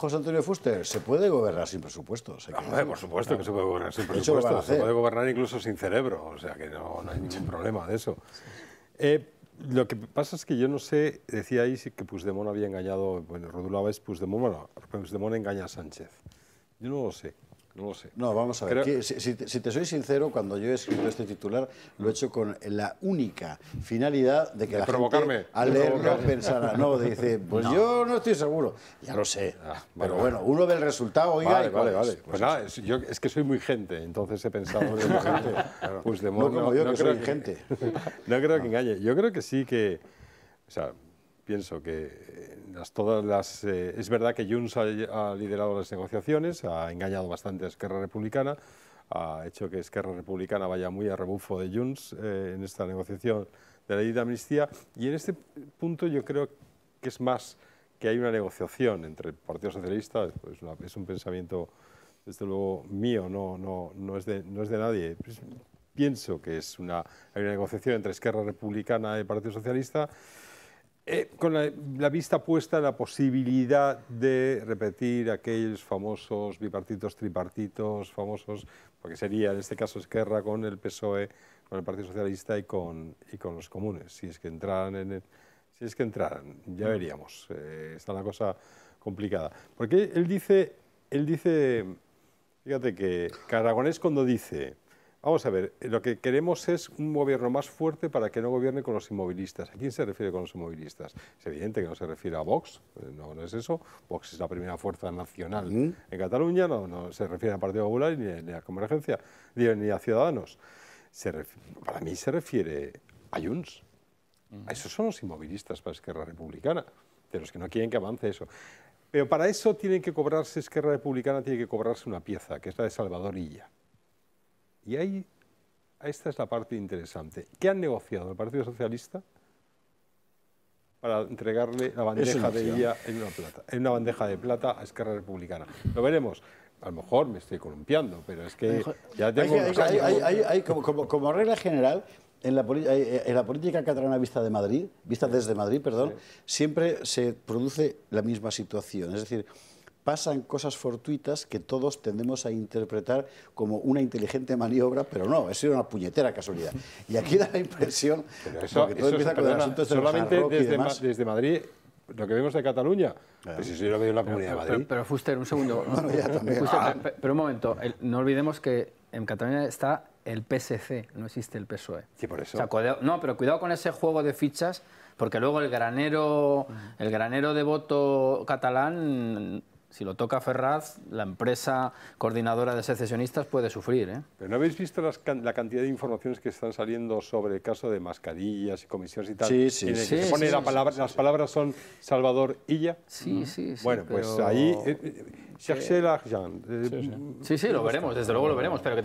José Antonio Fuster, se puede gobernar sin presupuesto? por supuesto que se puede gobernar sin presupuesto. Se puede gobernar incluso sin cerebro, o sea que no, hay ningún mm. problema de eso. Eh, lo que pasa es que yo no sé, decía ahí que Puigdemont había engañado, bueno, rodulaba es Puigdemont, bueno, Puigdemont engaña a Sánchez. Yo no lo sé. No lo sé. No, vamos a ver. Si, te, soy sincero, cuando yo he escrito este titular, lo he hecho con la única finalidad de que la gente al leerlo pensara, no, dice, pues yo no estoy seguro. Ya lo sé. Ah, pero bueno, uno ve el resultado, oiga. Vale, y vale, pues vale. Pues, nada, es, yo es que soy muy gente, entonces he pensado. De muy gente. Pues de modo, no, como yo que soy gente. no creo que engañe. Yo creo que sí que. O sea, pienso que Todas las, eh, es verdad que Junts ha, liderado las negociaciones, ha engañado bastante a Esquerra Republicana, ha hecho que Esquerra Republicana vaya muy a rebufo de Junts eh, en esta negociación de la ley de amnistía. Y en este punto yo creo que es más que hay una negociación entre el Partido Socialista, es, pues, es un pensamiento desde luego mío, no, no, no, es, de, no es de nadie. Pues, pienso que es una, hay una negociación entre Esquerra Republicana y el Partido Socialista eh, con la, vista puesta en la posibilidad de repetir aquellos famosos bipartitos, tripartitos, famosos, porque sería en este caso Esquerra con el PSOE, con el Partido Socialista y con, y con los comunes, si es que entraran en si es que entraran, ya mm. veríamos, eh, está una cosa complicada. Porque él dice, él dice, fíjate que Caragonés cuando dice Vamos a ver, eh, lo que queremos es un gobierno más fuerte para que no gobierne con los inmovilistas. ¿A quién se refiere con los inmovilistas? Es evidente que no se refiere a Vox, eh, no, es eso. Vox es la primera fuerza nacional en Cataluña, no, se refiere al Partido Popular ni a, ni Convergencia, ni, a Ciudadanos. para mí se refiere a Junts. A esos son los inmovilistas para Esquerra Republicana, de los que no quieren que avance eso. Pero para eso tienen que cobrarse, Esquerra Republicana tiene que cobrarse una pieza, que es la de Salvador Illa y ahí, esta es la parte interesante. ¿Qué han negociado el Partido Socialista para entregarle la bandeja de ella en una, plata, en una bandeja de plata a Esquerra Republicana? Lo veremos a lo mejor me estoy columpiando, pero es que ya tengo hay, como, regla general, en la, eh, eh, en la, política catalana vista de Madrid, vista desde Madrid, perdón, siempre se produce la misma situación. Es decir, pasan cosas fortuitas que todos tendemos a interpretar como una inteligente maniobra, pero no, es una puñetera casualidad. Y aquí da la impresión empieza con solamente desde, Madrid lo que vemos de Cataluña. Pues lo la Comunidad pero, de Madrid. Pero, Fuster, un segundo. Ah. pero, un momento, no olvidemos que en Cataluña está el PSC, no existe el PSOE. Sí, por eso. no, pero cuidado con ese juego de fichas, porque luego el granero, mm. el granero de voto catalán si lo toca Ferraz, la empresa coordinadora de secesionistas puede sufrir. ¿eh? Pero no habéis visto la cantidad de informaciones que están saliendo sobre el caso de mascarillas y comisiones y tal. Sí, sí, sí, las palabras son Salvador Illa. Sí, sí, sí. Bueno, pues ahí. Eh, eh, eh, sí, sí, lo veremos, desde luego lo veremos. Pero que